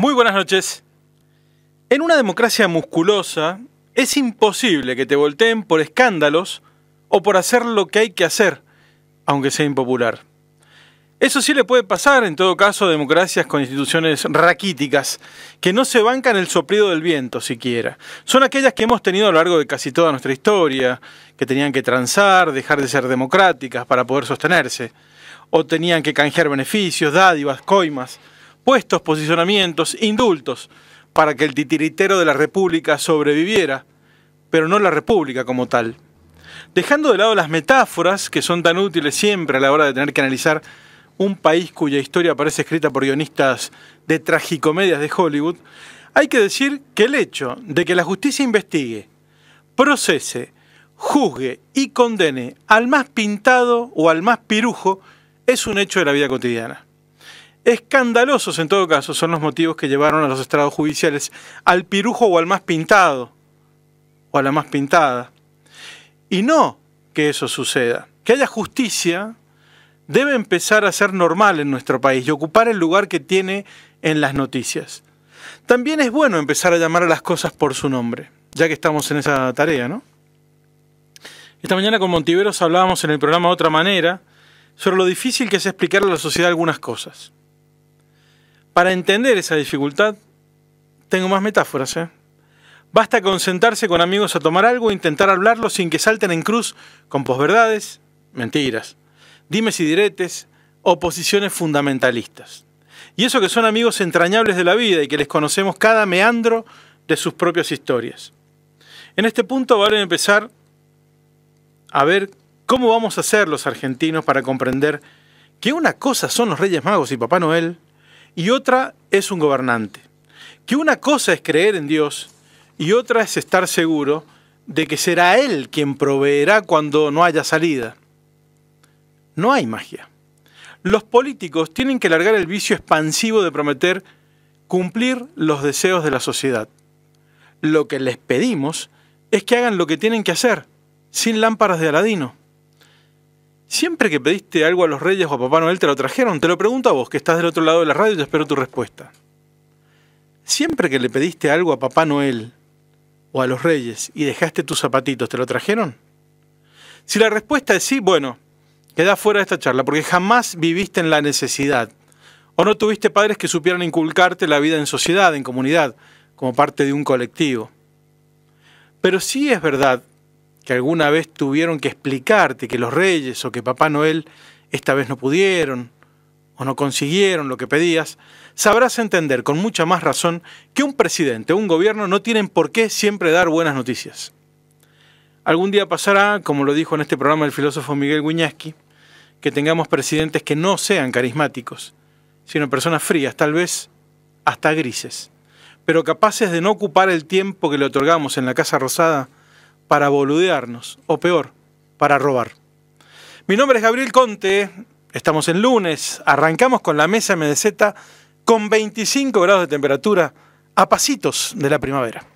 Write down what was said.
Muy buenas noches. En una democracia musculosa es imposible que te volteen por escándalos o por hacer lo que hay que hacer, aunque sea impopular. Eso sí le puede pasar, en todo caso, a democracias con instituciones raquíticas, que no se bancan el soplido del viento siquiera. Son aquellas que hemos tenido a lo largo de casi toda nuestra historia, que tenían que transar, dejar de ser democráticas para poder sostenerse, o tenían que canjear beneficios, dádivas, coimas puestos, posicionamientos, indultos, para que el titiritero de la República sobreviviera, pero no la República como tal. Dejando de lado las metáforas que son tan útiles siempre a la hora de tener que analizar un país cuya historia parece escrita por guionistas de tragicomedias de Hollywood, hay que decir que el hecho de que la justicia investigue, procese, juzgue y condene al más pintado o al más pirujo es un hecho de la vida cotidiana. Escandalosos en todo caso son los motivos que llevaron a los estrados judiciales al pirujo o al más pintado o a la más pintada. Y no que eso suceda. Que haya justicia debe empezar a ser normal en nuestro país y ocupar el lugar que tiene en las noticias. También es bueno empezar a llamar a las cosas por su nombre, ya que estamos en esa tarea, ¿no? Esta mañana con Montiveros hablábamos en el programa de otra manera sobre lo difícil que es explicar a la sociedad algunas cosas. Para entender esa dificultad, tengo más metáforas. ¿eh? Basta con sentarse con amigos a tomar algo e intentar hablarlo sin que salten en cruz con posverdades, mentiras, dimes y diretes o fundamentalistas. Y eso que son amigos entrañables de la vida y que les conocemos cada meandro de sus propias historias. En este punto vale empezar a ver cómo vamos a ser los argentinos para comprender que una cosa son los Reyes Magos y Papá Noel, y otra es un gobernante. Que una cosa es creer en Dios y otra es estar seguro de que será Él quien proveerá cuando no haya salida. No hay magia. Los políticos tienen que largar el vicio expansivo de prometer cumplir los deseos de la sociedad. Lo que les pedimos es que hagan lo que tienen que hacer, sin lámparas de Aladino. Siempre que pediste algo a los reyes o a Papá Noel te lo trajeron. Te lo pregunto a vos, que estás del otro lado de la radio y espero tu respuesta. Siempre que le pediste algo a Papá Noel o a los reyes y dejaste tus zapatitos, ¿te lo trajeron? Si la respuesta es sí, bueno, queda fuera de esta charla, porque jamás viviste en la necesidad. O no tuviste padres que supieran inculcarte la vida en sociedad, en comunidad, como parte de un colectivo. Pero sí es verdad que alguna vez tuvieron que explicarte que los reyes o que Papá Noel esta vez no pudieron o no consiguieron lo que pedías, sabrás entender con mucha más razón que un presidente o un gobierno no tienen por qué siempre dar buenas noticias. Algún día pasará, como lo dijo en este programa el filósofo Miguel Guñasqui, que tengamos presidentes que no sean carismáticos, sino personas frías, tal vez hasta grises, pero capaces de no ocupar el tiempo que le otorgamos en la Casa Rosada para boludearnos, o peor, para robar. Mi nombre es Gabriel Conte, estamos en lunes, arrancamos con la mesa MDZ con 25 grados de temperatura a pasitos de la primavera.